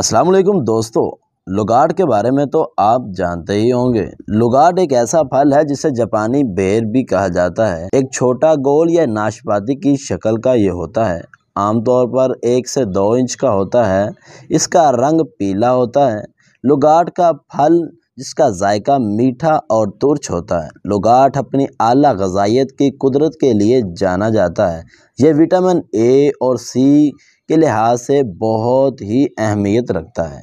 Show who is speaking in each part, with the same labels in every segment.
Speaker 1: अस्सलाम वालेकुम दोस्तों लुगाट के बारे में तो आप जानते ही होंगे लुगाट एक ऐसा फल है जिसे जापानी बेर भी कहा जाता है एक छोटा गोल या नाशपाती की शक्ल का ये होता है आमतौर पर एक से दो इंच का होता है इसका रंग पीला होता है लुगाट का फल जिसका जायका मीठा और तुर्च होता है लुगाट अपनी आला गजाइत की कुदरत के लिए जाना जाता है यह विटामिन ए और सी के लिहाज से बहुत ही अहमियत रखता है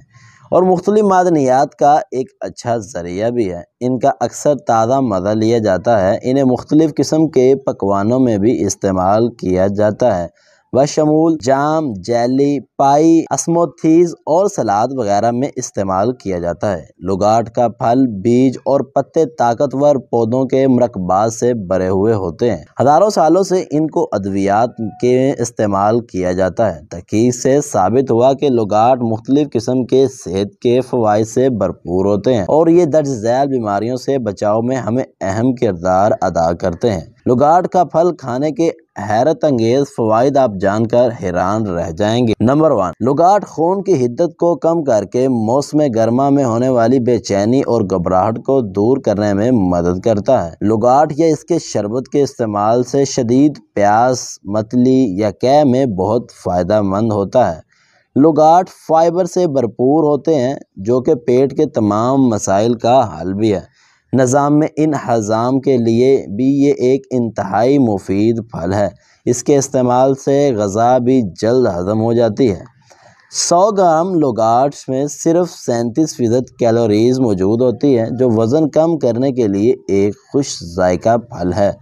Speaker 1: और मुख्तलि मादनियात का एक अच्छा ज़रिया भी है इनका अक्सर ताज़ा मज़ा लिया जाता है इन्हें मुख्तलिफ़ किस्म के पकवानों में भी इस्तेमाल किया जाता है बशमूल जाम जैली पाई असमोथीज और सलाद वगैरह में इस्तेमाल किया जाता है लुगाट का फल बीज और पत्ते ताकतवर पौधों के मरकबाज से भरे हुए होते हैं हजारों सालों से इनको अद्वियात के इस्तेमाल किया जाता है तहकीक से साबित हुआ कि लुगाट मुख्तलिफ किस्म के सेहत के फवाद से भरपूर होते हैं और ये दर्ज झैल बीमारियों से बचाव में हमें अहम किरदार अदा करते हैं लुगाट का फल खाने के हैरत अंगेज फवायद आप जानकर हैरान रह जाएंगे नंबर वन लुगाट खून की हिद्दत को कम करके मौसम गर्मा में होने वाली बेचैनी और घबराहट को दूर करने में मदद करता है लुगाट या इसके शरबत के इस्तेमाल से शदीद प्यास मतली या कै में बहुत फ़ायदा मंद होता है लुगाट फाइबर से भरपूर होते हैं जो कि पेट के तमाम मसाइल का हल भी है निज़ाम में इन हज़ाम के लिए भी ये एक इंतहाई मुफीद फल है इसके इस्तेमाल से गज़ा भी जल्द हज़म हो जाती है सौ ग्राम लोगाट्स में सिर्फ सैंतीस फ़ीसद कैलोरीज़ मौजूद होती हैं जो वज़न कम करने के लिए एक खुश जायका फल है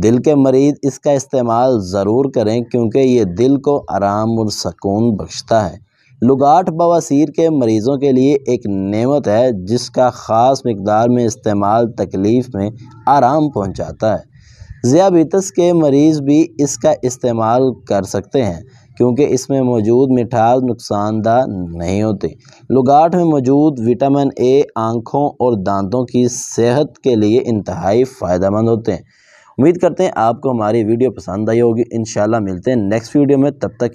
Speaker 1: दिल के मरीज़ इसका इस्तेमाल ज़रूर करें क्योंकि ये दिल को आराम और सकून बख्शता है लुगाट बवासीर के मरीज़ों के लिए एक नेमत है जिसका ख़ास मकदार में इस्तेमाल तकलीफ़ में आराम पहुँचाता है ज़ियाबीतस के मरीज़ भी इसका इस्तेमाल कर सकते हैं क्योंकि इसमें मौजूद मिठास नुकसानदा नहीं होती लुगाट में मौजूद विटामिन ए आँखों और दांतों की सेहत के लिए इंतहाई फ़ायदेमंद होते हैं उम्मीद करते हैं आपको हमारी वीडियो पसंद आई होगी इन मिलते हैं नेक्स्ट वीडियो में तब तक